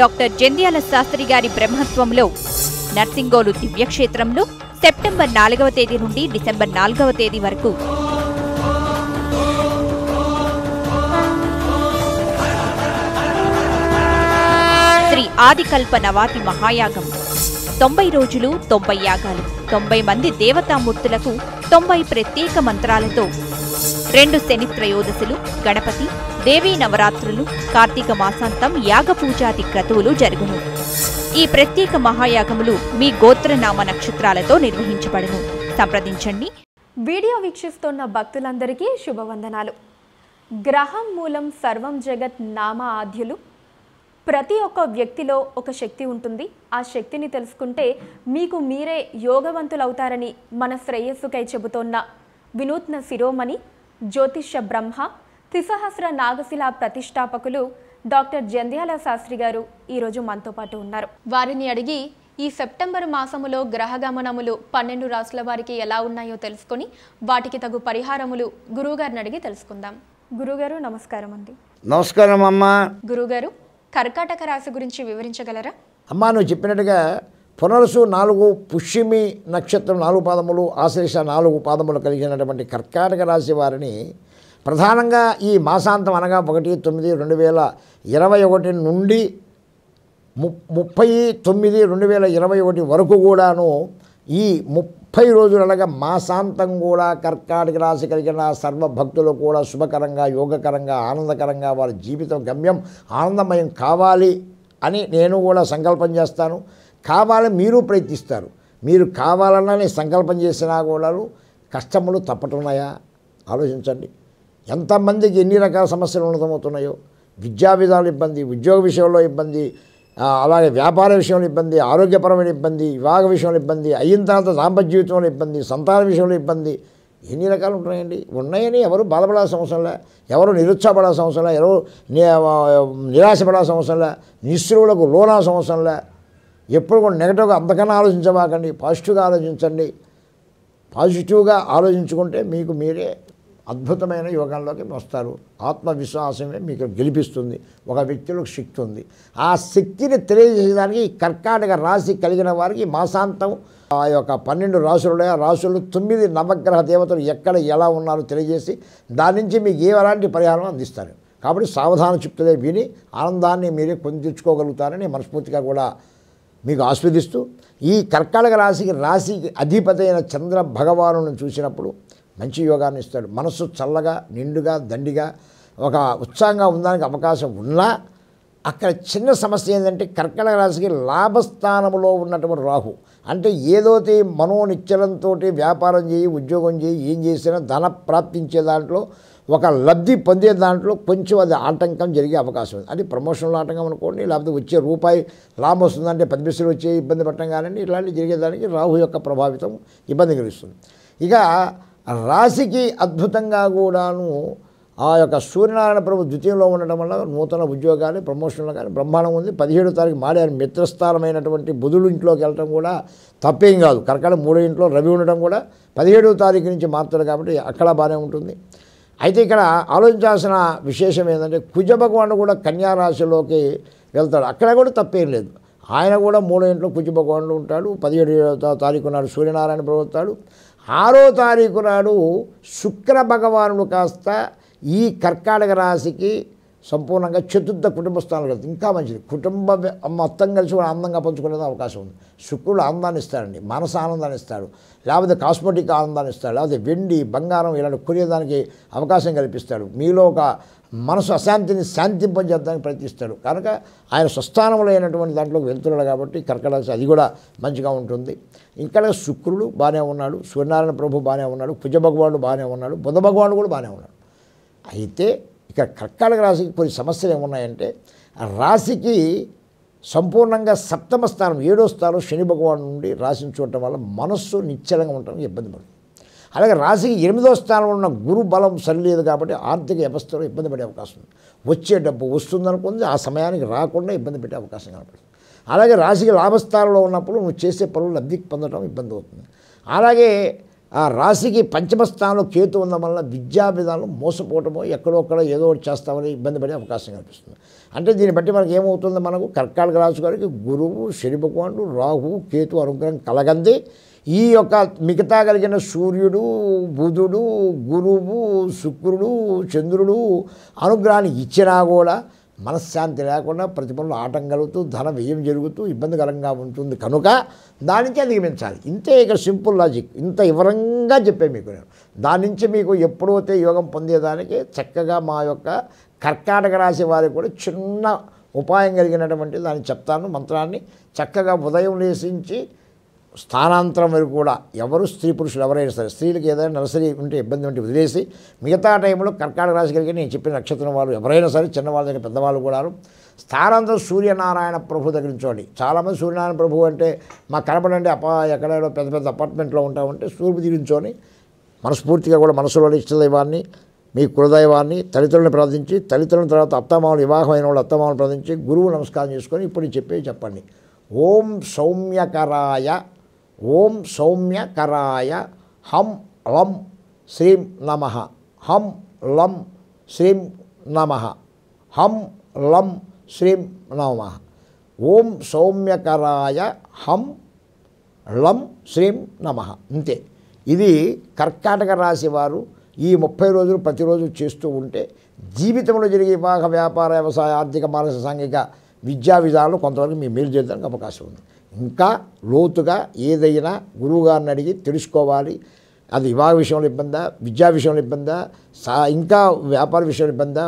doctor Jandhyala Sastry గారి బ్రహ్మత్వంలో నర్సింగోలు దివ్యక్షేత్రంలో September నాలుగవ తేదీ నుండి డిసెంబర్ నాలుగవ తేదీ వరకు శ్రీ ఆదికల్ప నవాతి మహాయాగం తొంభై రోజులు తొంభై యాగాలు తొంభై మంది దేవతామూర్తులకు తొంభై ప్రత్యేక మంత్రాలతో రెండు శని త్రయోదశులు గణపతి దేవీ నవరాత్రులు కార్తీక మాసాంతం యాగ పూజాది క్రతువులు జరుగును ఈ ప్రత్యేక మహాయాగములు మీ గోత్రనామ నక్షత్రాలతో నిర్వహించబడును సంప్రదించండి వీడియో వీక్షిస్తున్న భక్తులందరికీ శుభవందనాలు గ్రహం మూలం సర్వం జగత్ నామ ఆద్యులు ప్రతి ఒక్క వ్యక్తిలో ఒక శక్తి ఉంటుంది ఆ శక్తిని తెలుసుకుంటే మీకు మీరే యోగవంతులవుతారని మన శ్రేయస్సుకై చెబుతోన్న వినూత్న శిరోమణి జ్యోతిష్య బ్రహ్మ త్రిసహస్ర నాగశిల ప్రతిష్టాపకులు డాక్టర్ జంధ్యాల శాస్త్రి గారు ఈరోజు మనతో పాటు ఉన్నారు వారిని అడిగి ఈ సెప్టెంబర్ మాసములో గ్రహగమనములు పన్నెండు రాసుల వారికి ఎలా ఉన్నాయో తెలుసుకొని వాటికి తగు పరిహారములు గురుగారిని అడిగి తెలుసుకుందాం గురుగారు నమస్కారం అండి నమస్కారం అమ్మా గురుగారు కర్కాటక రాశి గురించి వివరించగలరా అమ్మా నువ్వు చెప్పినట్టుగా పునరుసు నాలుగు పుష్యమి నక్షత్రం నాలుగు పాదములు ఆశ్లేష నాలుగు పాదములు కలిగినటువంటి కర్కాటక రాశి వారిని ప్రధానంగా ఈ మాసాంతం అనగా ఒకటి తొమ్మిది రెండు వేల ఇరవై ఒకటి నుండి ముప్పై తొమ్మిది రెండు వేల ఇరవై ఒకటి వరకు కూడాను ఈ ముప్పై అనగా మాసాంతం కూడా కర్కాటక రాశి కలిగిన సర్వ భక్తులు కూడా శుభకరంగా యోగకరంగా ఆనందకరంగా వారి జీవితం గమ్యం ఆనందమయం కావాలి అని నేను కూడా సంకల్పం చేస్తాను కావాలని మీరు ప్రయత్నిస్తారు మీరు కావాలన్నా నేను సంకల్పం చేసినా కూడా కష్టములు తప్పటున్నాయా ఆలోచించండి ఎంతమందికి ఎన్ని రకాల సమస్యలు ఉన్నతమవుతున్నాయో విద్యా విధాలు ఇబ్బంది ఉద్యోగ విషయంలో ఇబ్బంది అలాగే వ్యాపార విషయంలో ఇబ్బంది ఆరోగ్యపరమైన ఇబ్బంది వివాహ విషయంలో ఇబ్బంది అయిన తర్వాత దాంపత్య జీవితంలో ఇబ్బంది సంతాన విషయంలో ఇబ్బంది ఎన్ని రకాలు ఉంటున్నాయండి ఉన్నాయని ఎవరు బాధపడాల్సిన అవసరంలే ఎవరు నిరుత్సాహపడాల్సిన అవసరంలే ఎవరు నిరాశపడాల్సిన అవసరంలే నిశ్రువులకు లోనాల్సిన అవసరంలే ఎప్పుడు కూడా నెగటివ్గా అంతకన్నా ఆలోచించబాకండి పాజిటివ్గా ఆలోచించండి పాజిటివ్గా ఆలోచించుకుంటే మీకు మీరే అద్భుతమైన యోగంలోకి వస్తారు ఆత్మవిశ్వాసమే మీకు గెలిపిస్తుంది ఒక వ్యక్తిలో శక్తి ఉంది ఆ శక్తిని తెలియజేసేదానికి కర్కాటక రాశి కలిగిన వారికి మాసాంతం ఆ యొక్క పన్నెండు రాసులుడే రాసులు తొమ్మిది నవగ్రహ దేవతలు ఎక్కడ ఎలా ఉన్నారో తెలియజేసి దాని నుంచి మీకు అలాంటి పరిహారం అందిస్తారు కాబట్టి సావధాన చిప్తులే విని ఆనందాన్ని మీరే పొందించుకోగలుగుతారని మనస్ఫూర్తిగా కూడా మీకు ఆస్వాదిస్తూ ఈ కర్కాటక రాశికి రాశికి అధిపతైన చంద్ర భగవాను చూసినప్పుడు మంచి యోగాన్ని ఇస్తాడు మనస్సు చల్లగా నిండుగా దండిగా ఒక ఉత్సాహంగా ఉండడానికి అవకాశం ఉన్నా అక్కడ చిన్న సమస్య ఏంటంటే కర్కటక రాశికి లాభస్థానంలో ఉన్నటువంటి రాహు అంటే ఏదోటి మనోనిచ్చలంతో వ్యాపారం చేయి ఉద్యోగం చేయి ఏం చేసినా ధన ప్రాప్తించే దాంట్లో ఒక లబ్ధి పొందే దాంట్లో కొంచెం అది ఆటంకం జరిగే అవకాశం ఉంది అది ప్రమోషన్లో ఆటంకం అనుకోండి లేకపోతే వచ్చే రూపాయి లాభం వస్తుందంటే పది వచ్చే ఇబ్బంది పట్టడం కానీ ఇలాంటి జరిగేదానికి రాహు యొక్క ప్రభావితం ఇబ్బంది కలిగిస్తుంది ఇక రాశికి అద్భుతంగా కూడాను ఆ యొక్క సూర్యనారాయణ ప్రభు ద్వితీయంలో ఉండడం వల్ల నూతన ఉద్యోగాలు ప్రమోషన్లు కానీ బ్రహ్మాండం ఉంది పదిహేడు తారీఖు మాడారు మిత్రస్థానమైనటువంటి బుధుడు ఇంట్లోకి వెళ్ళడం కూడా తప్పేం కాదు కరకాల మూడో ఇంట్లో రవి ఉండడం కూడా పదిహేడవ తారీఖు నుంచి మారుతాడు కాబట్టి అక్కడ బాగానే ఉంటుంది అయితే ఇక్కడ ఆలోచించాల్సిన విశేషం ఏంటంటే కుజ భగవానుడు కూడా కన్యారాశిలోకి వెళ్తాడు అక్కడ కూడా తప్పేం లేదు ఆయన కూడా మూడో ఇంట్లో కుజ భగవానుడు ఉంటాడు పదిహేడు తారీఖు నాడు సూర్యనారాయణ ప్రభుత్వాడు ఆరో తారీఖు నాడు శుక్ర భగవానుడు కాస్త ఈ కర్కాటక రాశికి సంపూర్ణంగా చతుర్థ కుటుంబ స్థానంలో ఇంకా మంచిది కుటుంబ మొత్తం కలిసి కూడా ఆనందంగా పంచుకునే అవకాశం ఉంది శుక్రుడు ఆనందాన్ని ఇస్తాడండి మనసు ఆనందాన్ని ఇస్తాడు లేకపోతే కాస్మెటిక్ ఆనందాన్ని ఇస్తాడు లేకపోతే వెండి బంగారం ఇలాంటి కొనేదానికి అవకాశం కల్పిస్తాడు మీలో ఒక మనసు అశాంతిని శాంతింపజేద్దానికి ప్రయత్నిస్తాడు కనుక ఆయన స్వస్థానంలో అయినటువంటి దాంట్లోకి వెళ్తున్నాడు కాబట్టి కర్కటరాశి అది కూడా మంచిగా ఉంటుంది ఇక్కడ శుక్రుడు బాగానే ఉన్నాడు సూర్యనారాయణ ప్రభు బాగానే ఉన్నాడు కుజ భగవానుడు బాగానే ఉన్నాడు బుధ భగవానుడు కూడా బాగానే ఉన్నాడు అయితే ఇక కర్కాటక రాశికి కొన్ని సమస్యలు ఏమున్నాయంటే రాశికి సంపూర్ణంగా సప్తమ స్థానం ఏడో స్థానం శని భగవాన్ నుండి రాశిని చూడటం వల్ల మనస్సు నిశ్చలంగా ఉండటం ఇబ్బంది పడుతుంది అలాగే రాశికి ఎనిమిదో స్థానంలో ఉన్న గురు బలం సరిలేదు కాబట్టి ఆర్థిక వ్యవస్థలో ఇబ్బంది పడే అవకాశం ఉంది వచ్చే డబ్బు వస్తుందనుకుంది ఆ సమయానికి రాకుండా ఇబ్బంది పెట్టే అవకాశం కనపడుతుంది అలాగే రాశికి లాభస్థానంలో ఉన్నప్పుడు నువ్వు చేసే పనులు లబ్ధికి పొందడం ఇబ్బంది అవుతుంది అలాగే ఆ రాశికి పంచమస్థానం కేతు ఉన్న వల్ల విధానం మోసపోవటమో ఎక్కడోక్కడ ఏదో ఒకటి చేస్తామని ఇబ్బంది పడే అవకాశం కనిపిస్తుంది అంటే దీన్ని బట్టి మనకి ఏమవుతుంది మనకు కర్కాటక రాశి గారికి గురువు శని భగవానుడు రాహు కేతు అనుగ్రహం కలగంది ఈ యొక్క మిగతా కలిగిన సూర్యుడు బుధుడు గురువు శుక్రుడు చంద్రుడు అనుగ్రహాన్ని ఇచ్చినా కూడా మనశ్శాంతి లేకుండా ప్రతి పనులు కలుగుతూ ధన వ్యయం జరుగుతూ ఇబ్బందికరంగా ఉంటుంది కనుక దాని నుంచి అధిగమించాలి ఇంతే ఇక సింపుల్ లాజిక్ ఇంత వివరంగా చెప్పే మీకు నేను దాని నుంచి మీకు ఎప్పుడైతే యోగం పొందేదానికి చక్కగా మా యొక్క కర్కాటక రాశి వారికి కూడా చిన్న ఉపాయం కలిగినటువంటి దాన్ని చెప్తాను మంత్రాన్ని చక్కగా ఉదయం లేసించి స్థానాంతరం వరకు కూడా ఎవరు స్త్రీ పురుషులు ఎవరైనా సరే స్త్రీలకు ఏదైనా నర్సరీ ఉంటే ఇబ్బంది ఉంటే వదిలేసి మిగతా టైంలో కర్కాటక రాశి కలిగి నేను చెప్పిన నక్షత్రం వాళ్ళు ఎవరైనా సరే చిన్నవాళ్ళ దగ్గర పెద్దవాళ్ళు కూడా స్థానాంతరం సూర్యనారాయణ ప్రభు దగ్గర నుంచోండి చాలామంది సూర్యనారాయణ ప్రభు అంటే మా కనపడండి అప్ప ఎక్కడో పెద్ద పెద్ద అపార్ట్మెంట్లో ఉంటామంటే సూర్యుడు దిగించోని మనస్ఫూర్తిగా కూడా మనసులో ఇష్టదైవాన్ని దైవాన్ని మీ కులదైవాన్ని తల్లిదండ్రులను ప్రార్థించి తల్లిదండ్రుల తర్వాత అత్తమామలు అయిన వాళ్ళు అత్తమామలు ప్రార్థించి గురువు నమస్కారం చేసుకొని ఇప్పుడు చెప్పే చెప్పండి ఓం సౌమ్యకరాయ ఓం సౌమ్యకరాయ హం లం శ్రీం నమ హం లం శ్రీం నమ హం లం శ్రీం నమ ఓం సౌమ్యకరాయ హం లం శ్రీం నమ అంతే ఇది కర్కాటక రాశి వారు ఈ ముప్పై రోజులు ప్రతిరోజు చేస్తూ ఉంటే జీవితంలో జరిగే వివాహ వ్యాపార వ్యవసాయ ఆర్థిక మానసిక సాంఘిక విద్యా విధానాలు కొంతవరకు మీ మేలు చేయడానికి అవకాశం ఉంది ఇంకా లోతుగా ఏదైనా గురువుగారిని అడిగి తెలుసుకోవాలి అది వివాహ విషయంలో ఇబ్బందా విద్యా విషయంలో ఇబ్బందా సా ఇంకా వ్యాపార విషయంలో ఇబ్బందా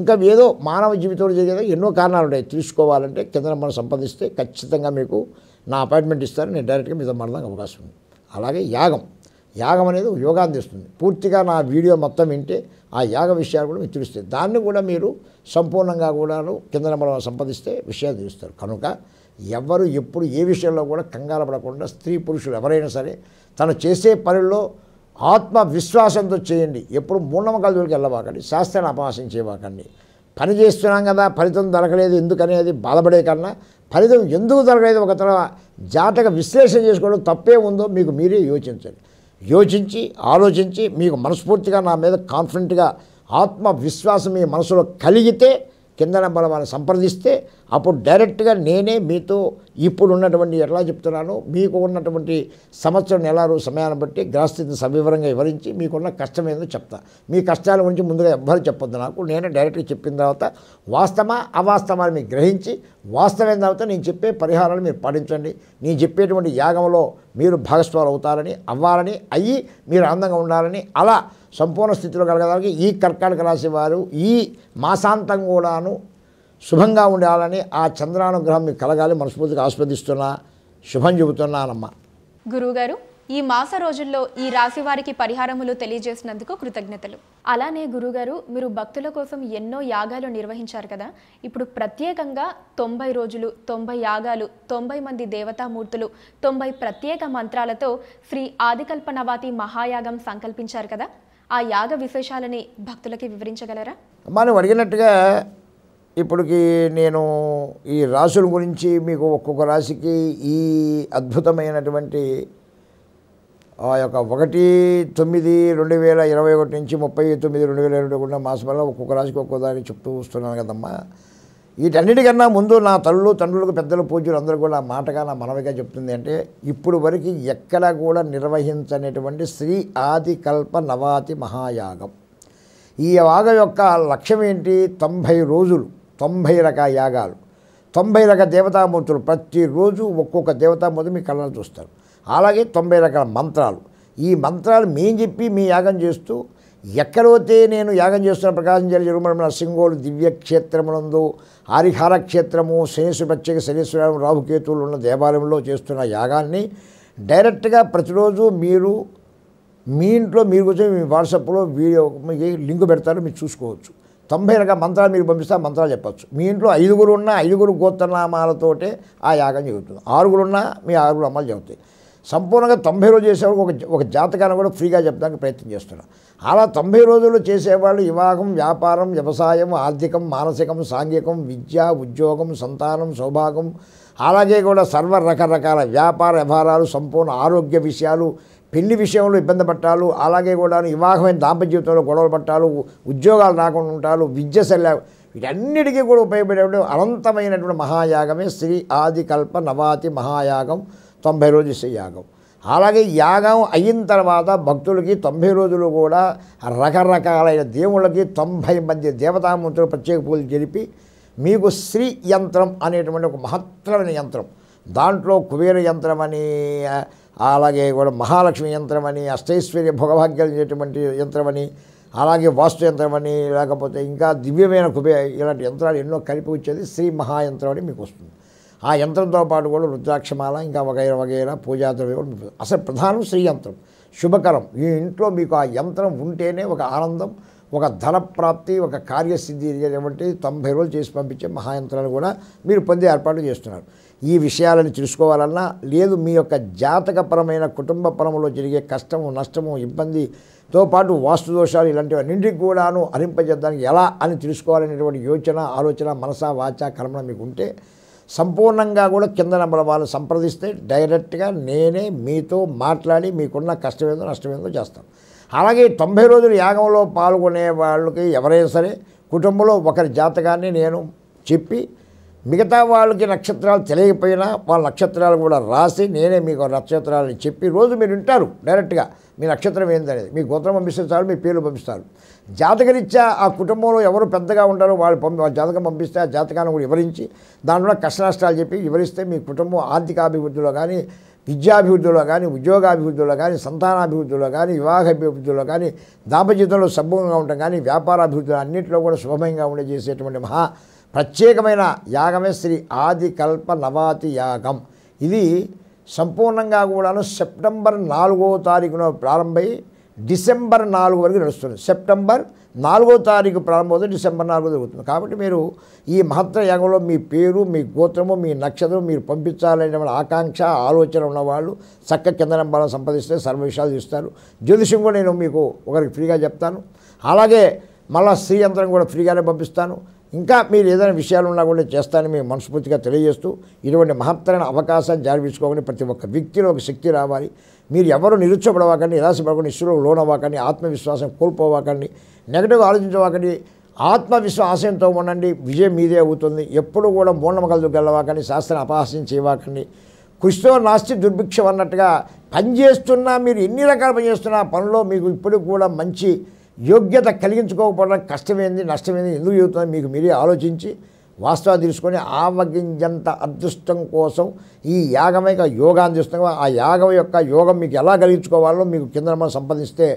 ఇంకా ఏదో మానవ జీవితంలో జరిగేదో ఎన్నో కారణాలు ఉన్నాయి తెలుసుకోవాలంటే కింద మనం సంపాదిస్తే ఖచ్చితంగా మీకు నా అపాయింట్మెంట్ ఇస్తారు నేను డైరెక్ట్గా మీద మాట్లాడడానికి అవకాశం ఉంది అలాగే యాగం యాగం అనేది యోగా అందిస్తుంది పూర్తిగా నా వీడియో మొత్తం వింటే ఆ యాగ విషయాలు కూడా మీకు తెలుస్తాయి దాన్ని కూడా మీరు సంపూర్ణంగా కూడా కింద మనం సంపాదిస్తే విషయాలు తెలుస్తారు కనుక ఎవరు ఎప్పుడు ఏ విషయంలో కూడా కంగారు పడకుండా స్త్రీ పురుషులు ఎవరైనా సరే తను చేసే పనుల్లో ఆత్మవిశ్వాసంతో చేయండి ఎప్పుడు మూఢనమ్మకాలకి వెళ్ళబాకండి శాస్త్రాన్ని అపహాసించేవాకండి పని చేస్తున్నాం కదా ఫలితం దొరకలేదు ఎందుకనేది బాధపడే కన్నా ఫలితం ఎందుకు దొరకలేదు ఒక తన జాతక విశ్లేషణ చేసుకోవడం తప్పే ఉందో మీకు మీరే యోచించండి యోచించి ఆలోచించి మీకు మనస్ఫూర్తిగా నా మీద కాన్ఫిడెంట్గా ఆత్మవిశ్వాసం మీ మనసులో కలిగితే కింద నెంబర్ వాళ్ళని సంప్రదిస్తే అప్పుడు డైరెక్ట్గా నేనే మీతో ఇప్పుడు ఉన్నటువంటి ఎలా చెప్తున్నాను మీకు ఉన్నటువంటి సంవత్సరం నెలలు సమయాన్ని బట్టి గ్రహస్థితిని సవివరంగా వివరించి మీకున్న కష్టం ఏదో చెప్తా మీ కష్టాల గురించి ముందుగా ఎవ్వరు చెప్పొద్దు నాకు నేనే డైరెక్ట్గా చెప్పిన తర్వాత వాస్తవా అవాస్తవాన్ని మీరు గ్రహించి వాస్తవమైన తర్వాత నేను చెప్పే పరిహారాలు మీరు పాటించండి నేను చెప్పేటువంటి యాగంలో మీరు భాగస్వాలు అవుతారని అవ్వాలని అయ్యి మీరు అందంగా ఉండాలని అలా సంపూర్ణ స్థితిలో కలగడానికి ఈ కర్కాటక రాశి వారు ఈ మాసాంతం కూడాను శుభంగా ఉండాలని ఆ చంద్రానుగ్రహం మీకు కలగాలి మనస్ఫూర్తిగా ఆస్వాదిస్తున్నా శుభం చెబుతున్నానమ్మా గురువుగారు ఈ మాస రోజుల్లో ఈ రాశి వారికి పరిహారములు తెలియజేసినందుకు కృతజ్ఞతలు అలానే గురుగారు మీరు భక్తుల కోసం ఎన్నో యాగాలు నిర్వహించారు కదా ఇప్పుడు ప్రత్యేకంగా తొంభై రోజులు తొంభై యాగాలు తొంభై మంది దేవతామూర్తులు తొంభై ప్రత్యేక మంత్రాలతో శ్రీ ఆదికల్ప నవాతి మహాయాగం సంకల్పించారు కదా ఆ యాగ విశేషాలని భక్తులకి వివరించగలరా మనం అడిగినట్టుగా ఇప్పటికి నేను ఈ రాసుల గురించి మీకు ఒక్కొక్క రాశికి ఈ అద్భుతమైనటువంటి ఆ యొక్క ఒకటి తొమ్మిది రెండు వేల ఇరవై ఒకటి నుంచి ముప్పై తొమ్మిది రెండు వేల ఇరవై ఒకటి వల్ల ఒక్కొక్క రాశికి ఒక్కొక్క దాన్ని చెప్తూ వస్తున్నాను కదమ్మా వీటన్నిటికన్నా ముందు నా తల్లు తండ్రులకు పెద్దలు పూజలు అందరూ కూడా మాటగా నా మనవిగా చెప్తుంది అంటే ఇప్పుడు వరకు ఎక్కడ కూడా నిర్వహించనటువంటి శ్రీ ఆది కల్ప నవాతి మహాయాగం ఈ యాగం యొక్క లక్ష్యం ఏంటి తొంభై రోజులు తొంభై రకాల యాగాలు తొంభై రకాల దేవతామూర్తులు ప్రతిరోజు ఒక్కొక్క దేవతామూర్తి మీ కళ్ళను చూస్తారు అలాగే తొంభై రకాల మంత్రాలు ఈ మంత్రాలు మేం చెప్పి మీ యాగం చేస్తూ ఎక్కడైతే నేను యాగం చేస్తున్న ప్రకాశం జిల్లా జరుగుమరమణ సింగోలు దివ్యక్షేత్రమునందు హరిహార క్షేత్రము శనిసు ప్రత్యేక శనీశ్వరం రాహుకేతువులు ఉన్న దేవాలయంలో చేస్తున్న యాగాన్ని డైరెక్ట్గా ప్రతిరోజు మీరు మీ ఇంట్లో మీరు కూర్చొని మీ వాట్సాప్లో వీడియో లింక్ పెడతారు మీరు చూసుకోవచ్చు తొంభై రకాల మంత్రాలు మీరు పంపిస్తే మంత్రాలు చెప్పచ్చు మీ ఇంట్లో ఐదుగురు ఉన్న ఐదుగురు గోత్రనామాలతోటే ఆ యాగం జరుగుతుంది ఉన్నా మీ ఆరుగురు అమ్మాలు చెబుతాయి సంపూర్ణంగా తొంభై రోజులు చేసేవాళ్ళు ఒక ఒక జాతకాన్ని కూడా ఫ్రీగా చెప్పడానికి ప్రయత్నం చేస్తున్నారు అలా తొంభై రోజులు చేసేవాళ్ళు వివాహం వ్యాపారం వ్యవసాయం ఆర్థికం మానసికం సాంఘికం విద్య ఉద్యోగం సంతానం సౌభాగం అలాగే కూడా సర్వ రకరకాల వ్యాపార వ్యవహారాలు సంపూర్ణ ఆరోగ్య విషయాలు పెళ్లి విషయంలో ఇబ్బంది పట్టాలు అలాగే కూడా వివాహమైన దాంపత్య జీవితంలో గొడవలు పట్టాలు ఉద్యోగాలు రాకుండా ఉంటాలు విద్య సెల్లా వీటన్నిటికీ కూడా ఉపయోగపడేటువంటి అనంతమైనటువంటి మహాయాగమే శ్రీ ఆదికల్ప నవాతి మహాయాగం తొంభై రోజు యాగం అలాగే యాగం అయిన తర్వాత భక్తులకి తొంభై రోజులు కూడా రకరకాలైన దేవుళ్ళకి తొంభై మంది దేవతామూర్తులు ప్రత్యేక పూజలు జరిపి మీకు శ్రీ యంత్రం అనేటువంటి ఒక మహత్తరమైన యంత్రం దాంట్లో కుబేర యంత్రం అని అలాగే కూడా మహాలక్ష్మి యంత్రం అని అష్టైశ్వర్య భోగభాగ్యాలు చేసేటువంటి యంత్రం అని అలాగే వాస్తు యంత్రం అని లేకపోతే ఇంకా దివ్యమైన కుబే ఇలాంటి యంత్రాలు ఎన్నో కలిపి వచ్చేది శ్రీ మహాయంత్రం అని మీకు వస్తుంది ఆ యంత్రంతో పాటు కూడా రుద్రాక్షమాల ఇంకా వగైరా వగైరా పూజాద్రవ్యం అసలు ప్రధానం యంత్రం శుభకరం ఈ ఇంట్లో మీకు ఆ యంత్రం ఉంటేనే ఒక ఆనందం ఒక ధనప్రాప్తి ఒక కార్యసిద్ధి వంటి తొంభై రోజులు చేసి పంపించే మహాయంత్రాలు కూడా మీరు పొందే ఏర్పాట్లు చేస్తున్నారు ఈ విషయాలను తెలుసుకోవాలన్నా లేదు మీ యొక్క జాతకపరమైన పరంలో జరిగే కష్టము నష్టము ఇబ్బందితో పాటు వాస్తు దోషాలు ఇలాంటివన్నింటికి కూడాను అరింపజేద్దానికి ఎలా అని తెలుసుకోవాలనేటువంటి యోచన ఆలోచన మనసా వాచ కర్మణ మీకు ఉంటే సంపూర్ణంగా కూడా కింద నెంబర్ వాళ్ళు సంప్రదిస్తే డైరెక్ట్గా నేనే మీతో మాట్లాడి మీకున్న నష్టం నష్టమేందో చేస్తాను అలాగే తొంభై రోజులు యాగంలో పాల్గొనే వాళ్ళకి ఎవరైనా సరే కుటుంబంలో ఒకరి జాతకాన్ని నేను చెప్పి మిగతా వాళ్ళకి నక్షత్రాలు తెలియకపోయినా వాళ్ళ నక్షత్రాలు కూడా రాసి నేనే మీకు నక్షత్రాలని చెప్పి రోజు మీరు వింటారు డైరెక్ట్గా మీ నక్షత్రం ఏందనేది మీ గోత్రం చాలు మీ పేర్లు పంపిస్తారు జాతకరీత్యా ఆ కుటుంబంలో ఎవరు పెద్దగా ఉంటారో వాళ్ళు పంపి జాతకం పంపిస్తే ఆ జాతకాన్ని కూడా వివరించి దాంట్లో కష్టనష్టాలు చెప్పి వివరిస్తే మీ కుటుంబం ఆర్థికాభివృద్ధిలో కానీ విద్యాభివృద్ధిలో కానీ ఉద్యోగాభివృద్ధిలో కానీ సంతానాభివృద్ధిలో కానీ వివాహ అభివృద్ధిలో కానీ దాంపత్యంలో సభ్యంగా ఉండటం కానీ వ్యాపారాభివృద్ధిలో అన్నింటిలో కూడా శుభమంగా ఉండే చేసేటువంటి మహా ప్రత్యేకమైన యాగమే శ్రీ ఆది కల్ప నవాతి యాగం ఇది సంపూర్ణంగా కూడాను సెప్టెంబర్ నాలుగో తారీఖున ప్రారంభమై డిసెంబర్ నాలుగు వరకు నడుస్తుంది సెప్టెంబర్ నాలుగో తారీఖు ప్రారంభమవుతుంది డిసెంబర్ నాలుగో జరుగుతుంది కాబట్టి మీరు ఈ మహత్తర యాగంలో మీ పేరు మీ గోత్రము మీ నక్షత్రం మీరు పంపించాలనే ఆకాంక్ష ఆలోచన ఉన్నవాళ్ళు చక్క కింద నెంబర్లో సంపాదిస్తే సర్వ విషయాలు ఇస్తారు జ్యోతిషం కూడా నేను మీకు ఒకరికి ఫ్రీగా చెప్తాను అలాగే మళ్ళా స్త్రీ యంత్రం కూడా ఫ్రీగానే పంపిస్తాను ఇంకా మీరు ఏదైనా విషయాలు ఉన్నా కూడా చేస్తానని మేము మనస్ఫూర్తిగా తెలియజేస్తూ ఇటువంటి మహత్తరైన అవకాశాన్ని జారిపించుకోవాలని ప్రతి ఒక్క వ్యక్తిలో ఒక శక్తి రావాలి మీరు ఎవరు నిరుత్సపడవాకండి నిరాశపడకండి లోన్ అవ్వకండి ఆత్మవిశ్వాసం కోల్పోవాకండి నెగటివ్ ఆలోచించవాకండి ఆత్మవిశ్వాసంతో ఉండండి విజయం మీదే అవుతుంది ఎప్పుడు కూడా మూలమగలదు గెలవాకండి శాస్త్రం అపహాసం చేయవాకండి కృషితో నాస్తి దుర్భిక్షం అన్నట్టుగా పనిచేస్తున్నా మీరు ఎన్ని రకాల పనిచేస్తున్నా పనిలో మీకు ఇప్పుడు కూడా మంచి యోగ్యత కలిగించుకోకపోవడం కష్టమైంది నష్టమైంది ఎందుకు చెబుతున్నా మీకు మీరే ఆలోచించి వాస్తవాలు తీసుకొని ఆవగింజంత అదృష్టం కోసం ఈ యొక్క యోగాన్ని అందిస్తున్నాము ఆ యాగం యొక్క యోగం మీకు ఎలా కలిగించుకోవాలో మీకు కింద మనం సంపాదిస్తే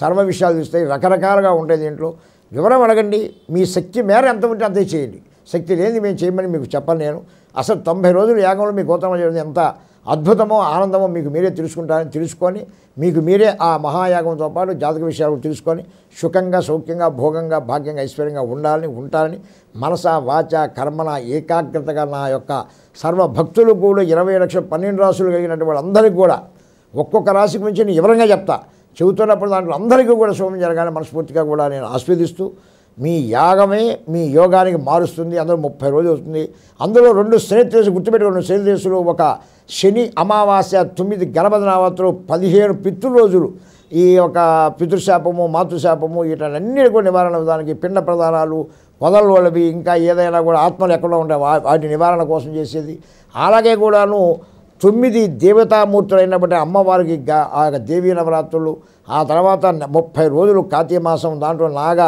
సర్వ విషయాలు చూస్తాయి రకరకాలుగా ఉంటాయి దీంట్లో వివరం అడగండి మీ శక్తి మేర ఎంత ఉంటే అంతే చేయండి శక్తి లేని మేము చేయమని మీకు చెప్పను నేను అసలు తొంభై రోజులు యాగంలో మీ గోత్రం చేయడం ఎంత అద్భుతమో ఆనందమో మీకు మీరే తెలుసుకుంటారని తెలుసుకొని మీకు మీరే ఆ మహాయాగంతో పాటు జాతక విషయాలు తెలుసుకొని సుఖంగా సౌఖ్యంగా భోగంగా భాగ్యంగా ఐశ్వర్యంగా ఉండాలని ఉంటారని మనస వాచ కర్మల ఏకాగ్రతగా నా యొక్క సర్వభక్తులు కూడా ఇరవై లక్షల పన్నెండు రాసులు కలిగినటువంటి వాళ్ళందరికీ కూడా ఒక్కొక్క రాశికి మించి నేను వివరంగా చెప్తా చెబుతున్నప్పుడు దాంట్లో అందరికీ కూడా శోభం జరగాలని మనస్ఫూర్తిగా కూడా నేను ఆస్వాదిస్తూ మీ యాగమే మీ యోగానికి మారుస్తుంది అందులో ముప్పై రోజులు అవుతుంది అందులో రెండు శనితేజు గుర్తుపెట్టుకున్న శనితేజులు ఒక శని అమావాస్య తొమ్మిది గణపతినావతులు పదిహేను పితృరోజులు ఈ యొక్క పితృశాపము మాతృశాపము వీటన్నిటి కూడా నివారణ విధానానికి పిండ ప్రధానాలు వదలవి ఇంకా ఏదైనా కూడా ఆత్మలు ఎక్కడో ఉంటాయి వాటి నివారణ కోసం చేసేది అలాగే కూడాను తొమ్మిది దేవతామూర్తులైనటువంటి అమ్మవారికి ఆ దేవీ నవరాత్రులు ఆ తర్వాత ముప్పై రోజులు మాసం దాంట్లో నాగ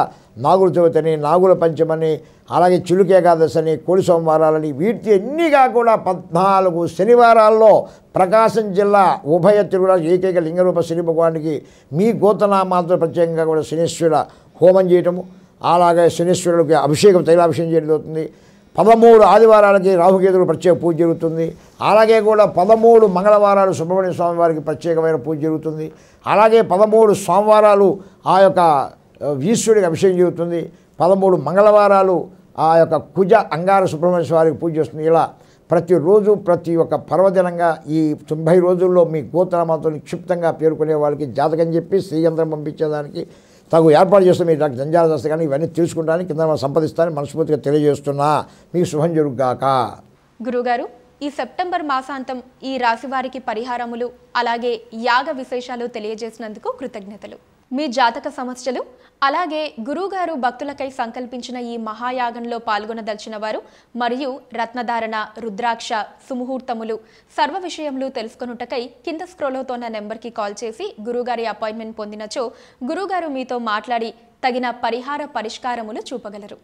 నాగుల చవితని నాగుల పంచమని అలాగే చిలుక అని కోడి సోమవారాలని వీటి అన్నిగా కూడా పద్నాలుగు శనివారాల్లో ప్రకాశం జిల్లా ఉభయ తిరుగుల ఏకైక లింగరూప శని భగవానికి మీ గోతనామాతో ప్రత్యేకంగా కూడా శనిశ్వరుల హోమం చేయటము అలాగే శనిశ్వరుడికి అభిషేకం తైలాభిషేకం చేయడం జరుగుతుంది పదమూడు ఆదివారాలకి రాహుకేతులు ప్రత్యేక పూజ జరుగుతుంది అలాగే కూడా పదమూడు మంగళవారాలు సుబ్రహ్మణ్య స్వామి వారికి ప్రత్యేకమైన పూజ జరుగుతుంది అలాగే పదమూడు సోమవారాలు ఆ యొక్క ఈశ్వరుడికి అభిషేకం జరుగుతుంది పదమూడు మంగళవారాలు ఆ యొక్క కుజ అంగార సుబ్రహ్మణ్య స్వామికి పూజ చేస్తుంది ఇలా ప్రతిరోజు ప్రతి ఒక్క పర్వదినంగా ఈ తొంభై రోజుల్లో మీ గోత్రమాతో నిక్షిప్తంగా పేర్కొనే వాళ్ళకి జాతకం చెప్పి శ్రీయంత్రం పంపించేదానికి తగు ఏర్పాటు చేస్తే మీరు నాకు జంజాల దశ కానీ ఇవన్నీ తెలుసుకుంటానికి కింద సంపాదిస్తానని మనస్ఫూర్తిగా తెలియజేస్తున్నా మీకు శుభం జరుగుగాక గురువుగారు ఈ సెప్టెంబర్ మాసాంతం ఈ రాశివారికి పరిహారములు అలాగే యాగ విశేషాలు తెలియజేసినందుకు కృతజ్ఞతలు మీ జాతక సమస్యలు అలాగే గురుగారు భక్తులకై సంకల్పించిన ఈ మహాయాగంలో పాల్గొనదలిచిన వారు మరియు రత్నధారణ రుద్రాక్ష సుముహూర్తములు సర్వ విషయములు తెలుసుకొనుటకై కింద స్క్రోలోతోన్న నెంబర్కి కాల్ చేసి గురుగారి అపాయింట్మెంట్ పొందినచో గురుగారు మీతో మాట్లాడి తగిన పరిహార పరిష్కారములు చూపగలరు